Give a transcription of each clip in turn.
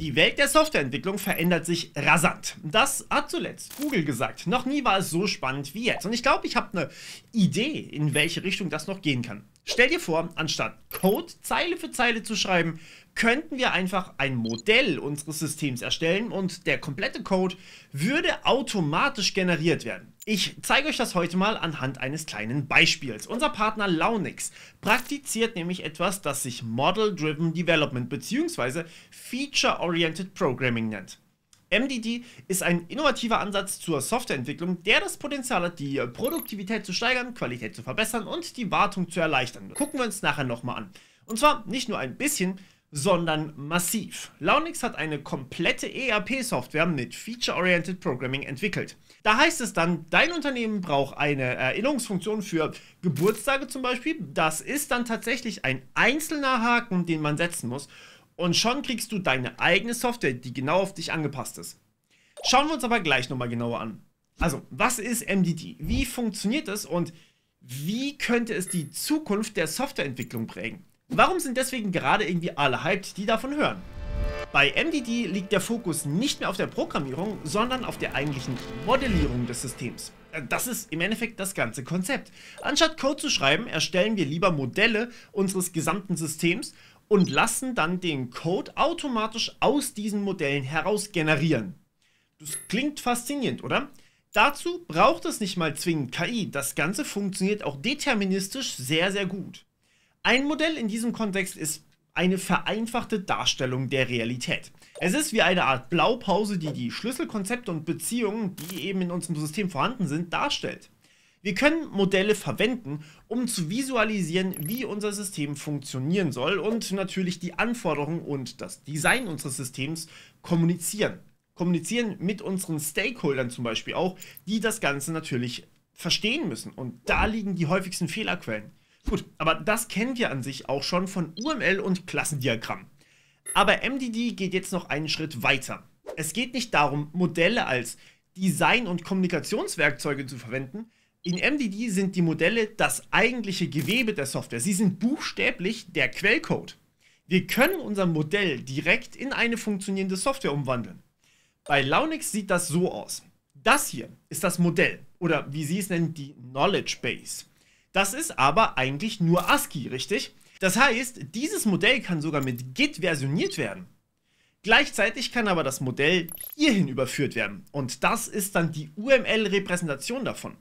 Die Welt der Softwareentwicklung verändert sich rasant. Das hat zuletzt Google gesagt. Noch nie war es so spannend wie jetzt. Und ich glaube, ich habe eine Idee, in welche Richtung das noch gehen kann. Stell dir vor, anstatt Code Zeile für Zeile zu schreiben, könnten wir einfach ein Modell unseres Systems erstellen und der komplette Code würde automatisch generiert werden. Ich zeige euch das heute mal anhand eines kleinen Beispiels. Unser Partner Launix praktiziert nämlich etwas, das sich Model-Driven Development bzw. Feature-Oriented Programming nennt. MDD ist ein innovativer Ansatz zur Softwareentwicklung, der das Potenzial hat, die Produktivität zu steigern, Qualität zu verbessern und die Wartung zu erleichtern. Gucken wir uns nachher nochmal an. Und zwar nicht nur ein bisschen, sondern massiv. Launix hat eine komplette ERP-Software mit Feature-Oriented Programming entwickelt. Da heißt es dann, dein Unternehmen braucht eine Erinnerungsfunktion für Geburtstage zum Beispiel. Das ist dann tatsächlich ein einzelner Haken, den man setzen muss. Und schon kriegst du deine eigene Software, die genau auf dich angepasst ist. Schauen wir uns aber gleich nochmal genauer an. Also, was ist MDD? Wie funktioniert es und wie könnte es die Zukunft der Softwareentwicklung prägen? Warum sind deswegen gerade irgendwie alle hyped, die davon hören? Bei MDD liegt der Fokus nicht mehr auf der Programmierung, sondern auf der eigentlichen Modellierung des Systems. Äh, das ist im Endeffekt das ganze Konzept. Anstatt Code zu schreiben, erstellen wir lieber Modelle unseres gesamten Systems und lassen dann den Code automatisch aus diesen Modellen heraus generieren. Das klingt faszinierend, oder? Dazu braucht es nicht mal zwingend KI. Das Ganze funktioniert auch deterministisch sehr, sehr gut. Ein Modell in diesem Kontext ist eine vereinfachte Darstellung der Realität. Es ist wie eine Art Blaupause, die die Schlüsselkonzepte und Beziehungen, die eben in unserem System vorhanden sind, darstellt. Wir können Modelle verwenden, um zu visualisieren, wie unser System funktionieren soll und natürlich die Anforderungen und das Design unseres Systems kommunizieren. Kommunizieren mit unseren Stakeholdern zum Beispiel auch, die das Ganze natürlich verstehen müssen. Und da liegen die häufigsten Fehlerquellen. Gut, aber das kennen wir an sich auch schon von UML und Klassendiagramm. Aber MDD geht jetzt noch einen Schritt weiter. Es geht nicht darum, Modelle als Design- und Kommunikationswerkzeuge zu verwenden. In MDD sind die Modelle das eigentliche Gewebe der Software. Sie sind buchstäblich der Quellcode. Wir können unser Modell direkt in eine funktionierende Software umwandeln. Bei Launix sieht das so aus. Das hier ist das Modell oder wie Sie es nennen, die Knowledge Base. Das ist aber eigentlich nur ASCII, richtig? Das heißt, dieses Modell kann sogar mit Git versioniert werden. Gleichzeitig kann aber das Modell hierhin überführt werden und das ist dann die UML-Repräsentation davon.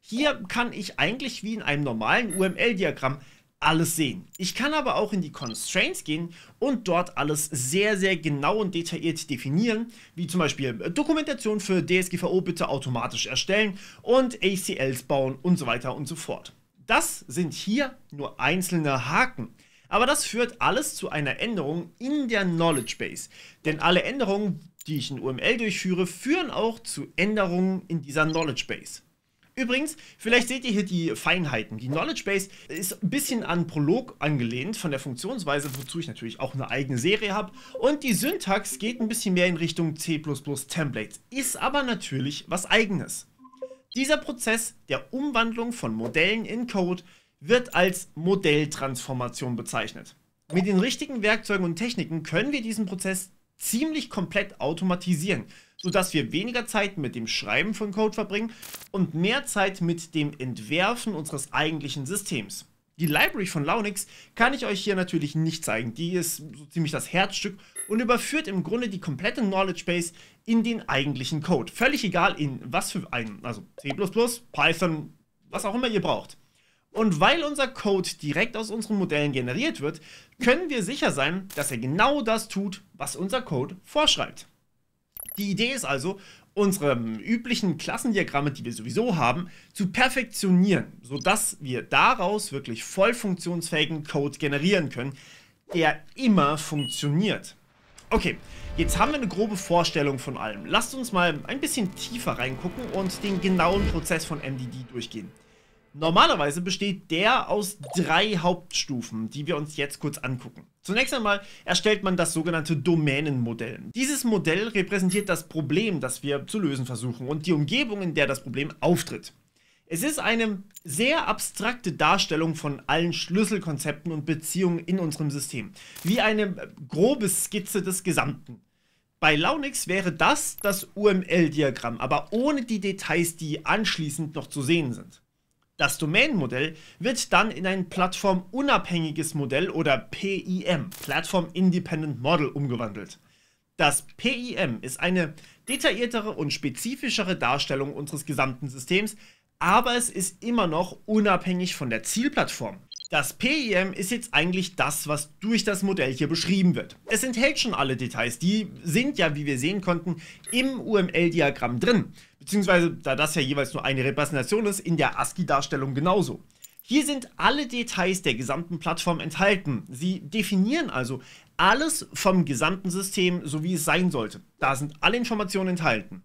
Hier kann ich eigentlich wie in einem normalen UML-Diagramm alles sehen. Ich kann aber auch in die Constraints gehen und dort alles sehr, sehr genau und detailliert definieren, wie zum Beispiel äh, Dokumentation für DSGVO bitte automatisch erstellen und ACLs bauen und so weiter und so fort. Das sind hier nur einzelne Haken. Aber das führt alles zu einer Änderung in der Knowledge Base. Denn alle Änderungen, die ich in UML durchführe, führen auch zu Änderungen in dieser Knowledge Base. Übrigens, vielleicht seht ihr hier die Feinheiten. Die Knowledge Base ist ein bisschen an Prolog angelehnt von der Funktionsweise, wozu ich natürlich auch eine eigene Serie habe. Und die Syntax geht ein bisschen mehr in Richtung C++ Templates, ist aber natürlich was eigenes. Dieser Prozess der Umwandlung von Modellen in Code wird als Modelltransformation bezeichnet. Mit den richtigen Werkzeugen und Techniken können wir diesen Prozess ziemlich komplett automatisieren, sodass wir weniger Zeit mit dem Schreiben von Code verbringen und mehr Zeit mit dem Entwerfen unseres eigentlichen Systems. Die Library von Launix kann ich euch hier natürlich nicht zeigen. Die ist so ziemlich das Herzstück und überführt im Grunde die komplette Knowledge Base in den eigentlichen Code. Völlig egal in was für einen, also C++, Python, was auch immer ihr braucht. Und weil unser Code direkt aus unseren Modellen generiert wird, können wir sicher sein, dass er genau das tut, was unser Code vorschreibt. Die Idee ist also, unsere üblichen Klassendiagramme, die wir sowieso haben, zu perfektionieren, sodass wir daraus wirklich voll funktionsfähigen Code generieren können, der immer funktioniert. Okay, jetzt haben wir eine grobe Vorstellung von allem. Lasst uns mal ein bisschen tiefer reingucken und den genauen Prozess von MDD durchgehen. Normalerweise besteht der aus drei Hauptstufen, die wir uns jetzt kurz angucken. Zunächst einmal erstellt man das sogenannte Domänenmodell. Dieses Modell repräsentiert das Problem, das wir zu lösen versuchen und die Umgebung, in der das Problem auftritt. Es ist eine sehr abstrakte Darstellung von allen Schlüsselkonzepten und Beziehungen in unserem System, wie eine grobe Skizze des Gesamten. Bei Launix wäre das das UML-Diagramm, aber ohne die Details, die anschließend noch zu sehen sind. Das Domain-Modell wird dann in ein plattformunabhängiges Modell oder PIM, Platform Independent Model, umgewandelt. Das PIM ist eine detailliertere und spezifischere Darstellung unseres gesamten Systems, aber es ist immer noch unabhängig von der Zielplattform. Das PIM ist jetzt eigentlich das, was durch das Modell hier beschrieben wird. Es enthält schon alle Details, die sind ja, wie wir sehen konnten, im UML-Diagramm drin beziehungsweise da das ja jeweils nur eine Repräsentation ist, in der ASCII-Darstellung genauso. Hier sind alle Details der gesamten Plattform enthalten. Sie definieren also alles vom gesamten System, so wie es sein sollte. Da sind alle Informationen enthalten.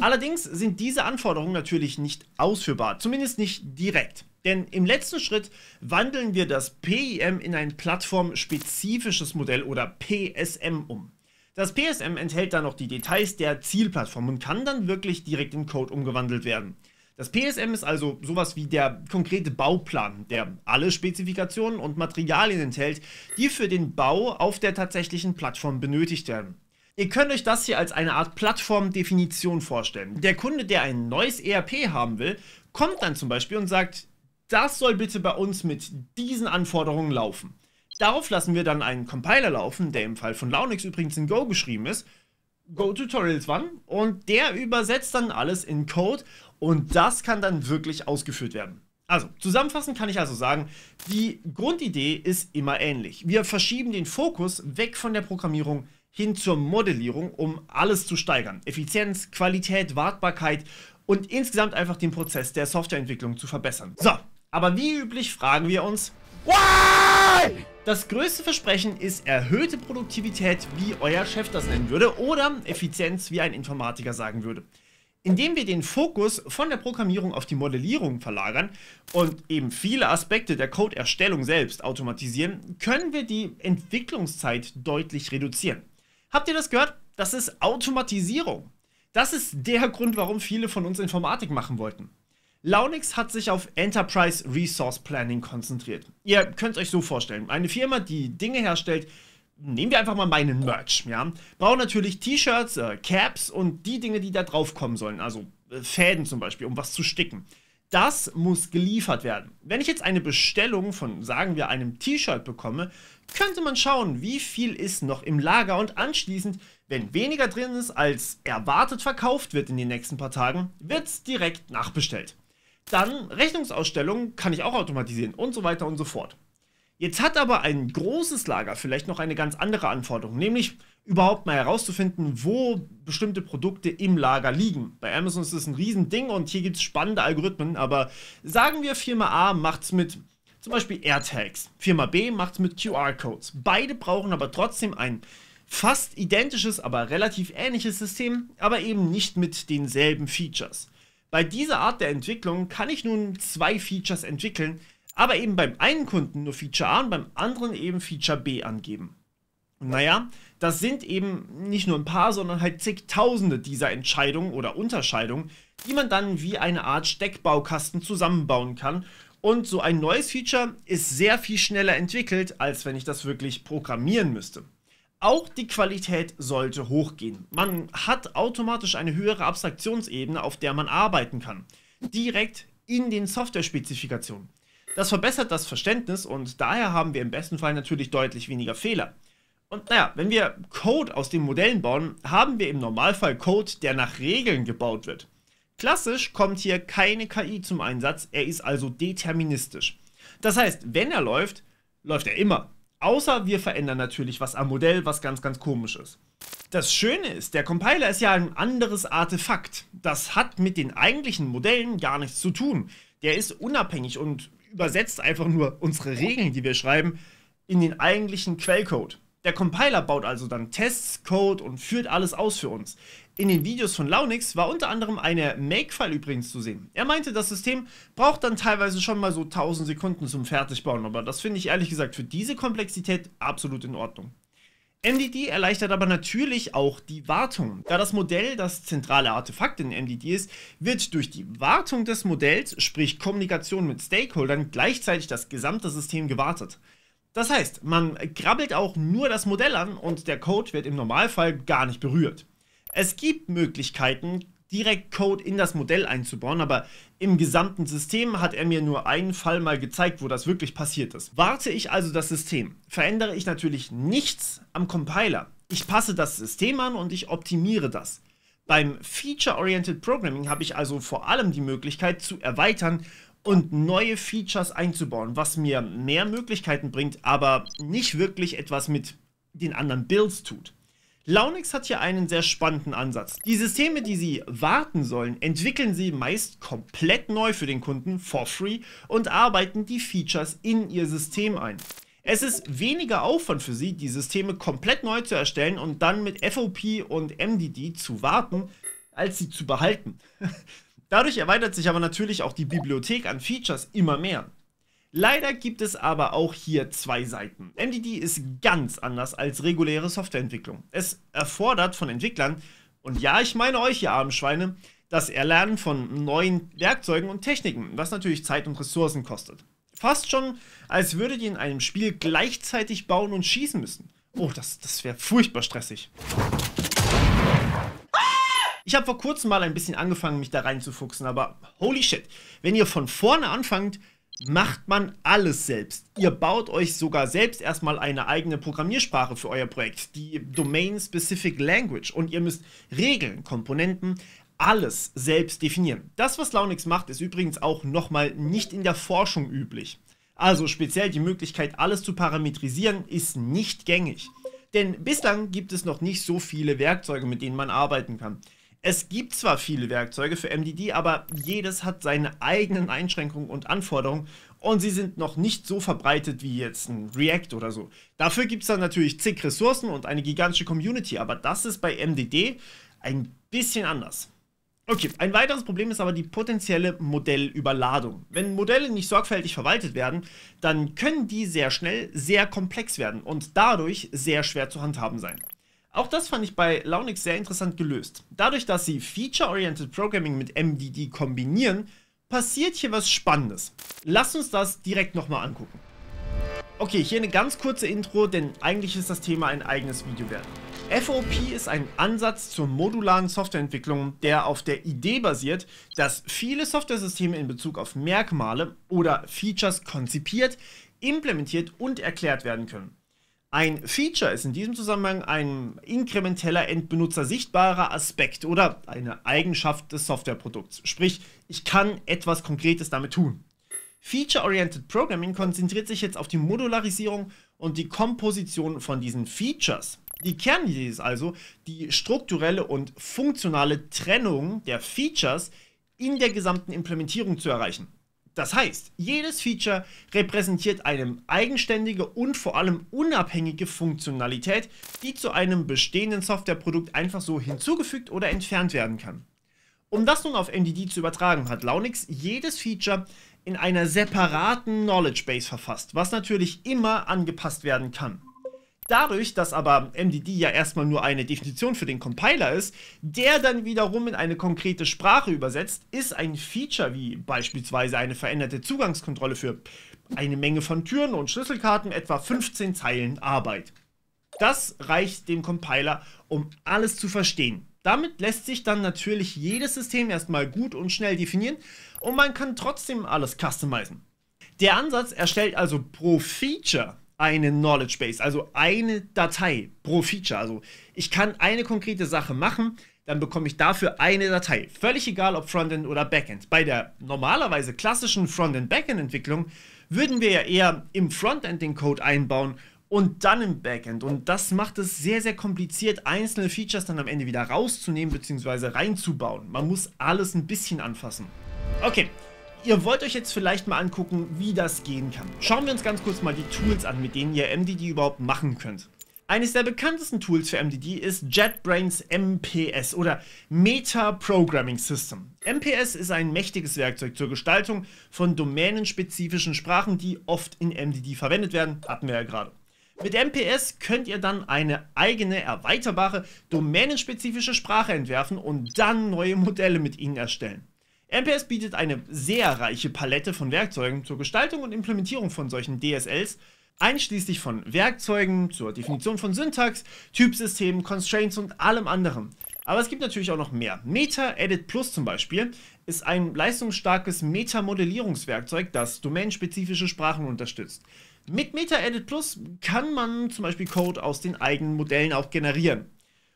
Allerdings sind diese Anforderungen natürlich nicht ausführbar, zumindest nicht direkt. Denn im letzten Schritt wandeln wir das PIM in ein plattformspezifisches Modell oder PSM um. Das PSM enthält dann noch die Details der Zielplattform und kann dann wirklich direkt in Code umgewandelt werden. Das PSM ist also sowas wie der konkrete Bauplan, der alle Spezifikationen und Materialien enthält, die für den Bau auf der tatsächlichen Plattform benötigt werden. Ihr könnt euch das hier als eine Art Plattformdefinition vorstellen. Der Kunde, der ein neues ERP haben will, kommt dann zum Beispiel und sagt, das soll bitte bei uns mit diesen Anforderungen laufen. Darauf lassen wir dann einen Compiler laufen, der im Fall von Launix übrigens in Go geschrieben ist, Go Tutorials One, und der übersetzt dann alles in Code und das kann dann wirklich ausgeführt werden. Also, zusammenfassend kann ich also sagen, die Grundidee ist immer ähnlich. Wir verschieben den Fokus weg von der Programmierung hin zur Modellierung, um alles zu steigern. Effizienz, Qualität, Wartbarkeit und insgesamt einfach den Prozess der Softwareentwicklung zu verbessern. So, aber wie üblich fragen wir uns, Why? Das größte Versprechen ist erhöhte Produktivität, wie euer Chef das nennen würde, oder Effizienz, wie ein Informatiker sagen würde. Indem wir den Fokus von der Programmierung auf die Modellierung verlagern und eben viele Aspekte der Codeerstellung selbst automatisieren, können wir die Entwicklungszeit deutlich reduzieren. Habt ihr das gehört? Das ist Automatisierung. Das ist der Grund, warum viele von uns Informatik machen wollten. Launix hat sich auf Enterprise Resource Planning konzentriert. Ihr könnt es euch so vorstellen, eine Firma, die Dinge herstellt, nehmen wir einfach mal meinen Merch, ja, braucht natürlich T-Shirts, äh, Caps und die Dinge, die da drauf kommen sollen, also äh, Fäden zum Beispiel, um was zu sticken. Das muss geliefert werden. Wenn ich jetzt eine Bestellung von, sagen wir, einem T-Shirt bekomme, könnte man schauen, wie viel ist noch im Lager und anschließend, wenn weniger drin ist als erwartet verkauft wird in den nächsten paar Tagen, wird es direkt nachbestellt. Dann Rechnungsausstellungen kann ich auch automatisieren und so weiter und so fort. Jetzt hat aber ein großes Lager vielleicht noch eine ganz andere Anforderung, nämlich überhaupt mal herauszufinden, wo bestimmte Produkte im Lager liegen. Bei Amazon ist das ein Riesending und hier gibt es spannende Algorithmen, aber sagen wir, Firma A macht es mit zum Beispiel AirTags, Firma B macht es mit QR-Codes. Beide brauchen aber trotzdem ein fast identisches, aber relativ ähnliches System, aber eben nicht mit denselben Features. Bei dieser Art der Entwicklung kann ich nun zwei Features entwickeln, aber eben beim einen Kunden nur Feature A und beim anderen eben Feature B angeben. Und naja, das sind eben nicht nur ein paar, sondern halt zigtausende dieser Entscheidungen oder Unterscheidungen, die man dann wie eine Art Steckbaukasten zusammenbauen kann. Und so ein neues Feature ist sehr viel schneller entwickelt, als wenn ich das wirklich programmieren müsste auch die Qualität sollte hochgehen. Man hat automatisch eine höhere Abstraktionsebene, auf der man arbeiten kann. Direkt in den Software-Spezifikationen. Das verbessert das Verständnis und daher haben wir im besten Fall natürlich deutlich weniger Fehler. Und naja, wenn wir Code aus den Modellen bauen, haben wir im Normalfall Code, der nach Regeln gebaut wird. Klassisch kommt hier keine KI zum Einsatz, er ist also deterministisch. Das heißt, wenn er läuft, läuft er immer. Außer wir verändern natürlich was am Modell, was ganz, ganz komisch ist. Das Schöne ist, der Compiler ist ja ein anderes Artefakt. Das hat mit den eigentlichen Modellen gar nichts zu tun. Der ist unabhängig und übersetzt einfach nur unsere Regeln, die wir schreiben, in den eigentlichen Quellcode. Der Compiler baut also dann Tests, Code und führt alles aus für uns. In den Videos von Launix war unter anderem eine Makefile übrigens zu sehen. Er meinte, das System braucht dann teilweise schon mal so 1000 Sekunden zum Fertigbauen, aber das finde ich ehrlich gesagt für diese Komplexität absolut in Ordnung. MDD erleichtert aber natürlich auch die Wartung. Da das Modell das zentrale Artefakt in MDD ist, wird durch die Wartung des Modells, sprich Kommunikation mit Stakeholdern, gleichzeitig das gesamte System gewartet. Das heißt, man krabbelt auch nur das Modell an und der Code wird im Normalfall gar nicht berührt. Es gibt Möglichkeiten, direkt Code in das Modell einzubauen, aber im gesamten System hat er mir nur einen Fall mal gezeigt, wo das wirklich passiert ist. Warte ich also das System, verändere ich natürlich nichts am Compiler. Ich passe das System an und ich optimiere das. Beim Feature-Oriented Programming habe ich also vor allem die Möglichkeit zu erweitern und neue Features einzubauen, was mir mehr Möglichkeiten bringt, aber nicht wirklich etwas mit den anderen Builds tut. Launix hat hier einen sehr spannenden Ansatz. Die Systeme, die sie warten sollen, entwickeln sie meist komplett neu für den Kunden for free und arbeiten die Features in ihr System ein. Es ist weniger Aufwand für sie, die Systeme komplett neu zu erstellen und dann mit FOP und MDD zu warten, als sie zu behalten. Dadurch erweitert sich aber natürlich auch die Bibliothek an Features immer mehr. Leider gibt es aber auch hier zwei Seiten. MDD ist ganz anders als reguläre Softwareentwicklung. Es erfordert von Entwicklern, und ja, ich meine euch, ihr armen Schweine, das Erlernen von neuen Werkzeugen und Techniken, was natürlich Zeit und Ressourcen kostet. Fast schon, als würdet ihr in einem Spiel gleichzeitig bauen und schießen müssen. Oh, das, das wäre furchtbar stressig. Ich habe vor kurzem mal ein bisschen angefangen, mich da reinzufuchsen, aber holy shit, wenn ihr von vorne anfangt, macht man alles selbst. Ihr baut euch sogar selbst erstmal eine eigene Programmiersprache für euer Projekt, die Domain-Specific Language. Und ihr müsst Regeln, Komponenten, alles selbst definieren. Das, was Launix macht, ist übrigens auch nochmal nicht in der Forschung üblich. Also speziell die Möglichkeit, alles zu parametrisieren, ist nicht gängig. Denn bislang gibt es noch nicht so viele Werkzeuge, mit denen man arbeiten kann. Es gibt zwar viele Werkzeuge für MDD, aber jedes hat seine eigenen Einschränkungen und Anforderungen und sie sind noch nicht so verbreitet wie jetzt ein React oder so. Dafür gibt es dann natürlich zig Ressourcen und eine gigantische Community, aber das ist bei MDD ein bisschen anders. Okay, ein weiteres Problem ist aber die potenzielle Modellüberladung. Wenn Modelle nicht sorgfältig verwaltet werden, dann können die sehr schnell sehr komplex werden und dadurch sehr schwer zu handhaben sein. Auch das fand ich bei Launix sehr interessant gelöst. Dadurch, dass sie Feature-Oriented Programming mit MDD kombinieren, passiert hier was Spannendes. Lasst uns das direkt nochmal angucken. Okay, hier eine ganz kurze Intro, denn eigentlich ist das Thema ein eigenes Video wert. FOP ist ein Ansatz zur modularen Softwareentwicklung, der auf der Idee basiert, dass viele Softwaresysteme in Bezug auf Merkmale oder Features konzipiert, implementiert und erklärt werden können. Ein Feature ist in diesem Zusammenhang ein inkrementeller Endbenutzer sichtbarer Aspekt oder eine Eigenschaft des Softwareprodukts. Sprich, ich kann etwas Konkretes damit tun. Feature-Oriented Programming konzentriert sich jetzt auf die Modularisierung und die Komposition von diesen Features. Die Kernidee ist also, die strukturelle und funktionale Trennung der Features in der gesamten Implementierung zu erreichen. Das heißt, jedes Feature repräsentiert eine eigenständige und vor allem unabhängige Funktionalität, die zu einem bestehenden Softwareprodukt einfach so hinzugefügt oder entfernt werden kann. Um das nun auf MDD zu übertragen, hat Launix jedes Feature in einer separaten Knowledge Base verfasst, was natürlich immer angepasst werden kann. Dadurch, dass aber MDD ja erstmal nur eine Definition für den Compiler ist, der dann wiederum in eine konkrete Sprache übersetzt, ist ein Feature wie beispielsweise eine veränderte Zugangskontrolle für eine Menge von Türen und Schlüsselkarten etwa 15 Zeilen Arbeit. Das reicht dem Compiler, um alles zu verstehen. Damit lässt sich dann natürlich jedes System erstmal gut und schnell definieren und man kann trotzdem alles customizen. Der Ansatz erstellt also pro Feature eine Knowledge Base, also eine Datei pro Feature. Also ich kann eine konkrete Sache machen, dann bekomme ich dafür eine Datei. Völlig egal, ob Frontend oder Backend. Bei der normalerweise klassischen Frontend-Backend-Entwicklung würden wir ja eher im Frontend den Code einbauen und dann im Backend. Und das macht es sehr, sehr kompliziert, einzelne Features dann am Ende wieder rauszunehmen bzw. reinzubauen. Man muss alles ein bisschen anfassen. Okay, Ihr wollt euch jetzt vielleicht mal angucken, wie das gehen kann. Schauen wir uns ganz kurz mal die Tools an, mit denen ihr MDD überhaupt machen könnt. Eines der bekanntesten Tools für MDD ist JetBrains MPS oder Meta Programming System. MPS ist ein mächtiges Werkzeug zur Gestaltung von domänenspezifischen Sprachen, die oft in MDD verwendet werden, hatten wir ja gerade. Mit MPS könnt ihr dann eine eigene, erweiterbare, domänenspezifische Sprache entwerfen und dann neue Modelle mit ihnen erstellen. MPS bietet eine sehr reiche Palette von Werkzeugen zur Gestaltung und Implementierung von solchen DSLs, einschließlich von Werkzeugen zur Definition von Syntax, Typsystemen, Constraints und allem anderen. Aber es gibt natürlich auch noch mehr. MetaEdit Plus zum Beispiel ist ein leistungsstarkes Metamodellierungswerkzeug, modellierungswerkzeug das domainspezifische Sprachen unterstützt. Mit MetaEdit Plus kann man zum Beispiel Code aus den eigenen Modellen auch generieren.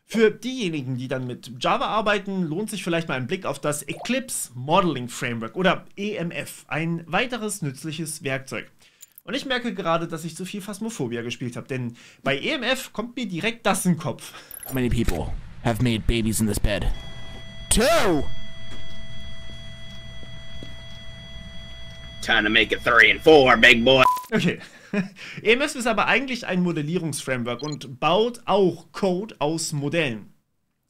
Für diejenigen, die dann mit Java arbeiten, lohnt sich vielleicht mal ein Blick auf das Eclipse Modeling Framework oder EMF, ein weiteres nützliches Werkzeug. Und ich merke gerade, dass ich zu viel Phasmophobia gespielt habe, denn bei EMF kommt mir direkt das in den Kopf. How many people have made babies in this bed? Two! Time to make it three and four, big boy. Okay. EMS ist aber eigentlich ein Modellierungsframework und baut auch Code aus Modellen.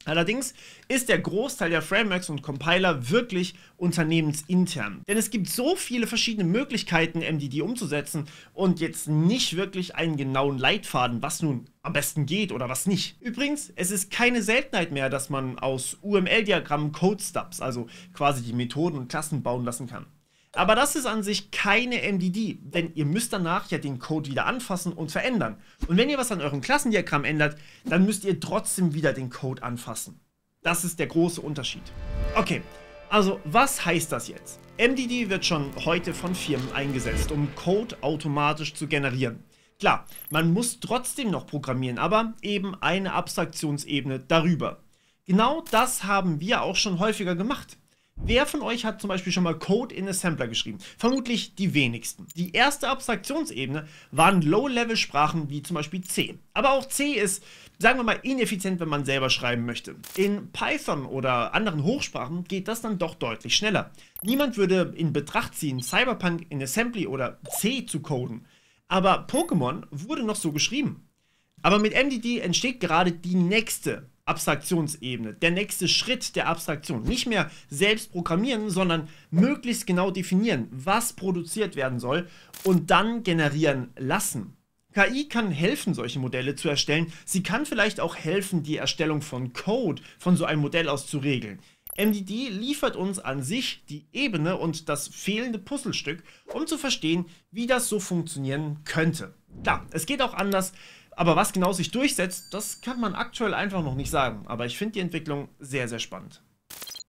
Allerdings ist der Großteil der Frameworks und Compiler wirklich unternehmensintern. Denn es gibt so viele verschiedene Möglichkeiten, MDD umzusetzen und jetzt nicht wirklich einen genauen Leitfaden, was nun am besten geht oder was nicht. Übrigens, es ist keine Seltenheit mehr, dass man aus UML-Diagrammen Code-Stubs, also quasi die Methoden und Klassen bauen lassen kann. Aber das ist an sich keine MDD, denn ihr müsst danach ja den Code wieder anfassen und verändern. Und wenn ihr was an eurem Klassendiagramm ändert, dann müsst ihr trotzdem wieder den Code anfassen. Das ist der große Unterschied. Okay, also was heißt das jetzt? MDD wird schon heute von Firmen eingesetzt, um Code automatisch zu generieren. Klar, man muss trotzdem noch programmieren, aber eben eine Abstraktionsebene darüber. Genau das haben wir auch schon häufiger gemacht. Wer von euch hat zum Beispiel schon mal Code in Assembler geschrieben? Vermutlich die wenigsten. Die erste Abstraktionsebene waren Low-Level-Sprachen wie zum Beispiel C. Aber auch C ist, sagen wir mal, ineffizient, wenn man selber schreiben möchte. In Python oder anderen Hochsprachen geht das dann doch deutlich schneller. Niemand würde in Betracht ziehen, Cyberpunk in Assembly oder C zu coden. Aber Pokémon wurde noch so geschrieben. Aber mit MDD entsteht gerade die nächste Abstraktionsebene. Der nächste Schritt der Abstraktion. Nicht mehr selbst programmieren, sondern möglichst genau definieren, was produziert werden soll und dann generieren lassen. KI kann helfen, solche Modelle zu erstellen. Sie kann vielleicht auch helfen, die Erstellung von Code von so einem Modell aus zu regeln. MDD liefert uns an sich die Ebene und das fehlende Puzzlestück, um zu verstehen, wie das so funktionieren könnte. Klar, es geht auch anders. Aber was genau sich durchsetzt, das kann man aktuell einfach noch nicht sagen. Aber ich finde die Entwicklung sehr, sehr spannend.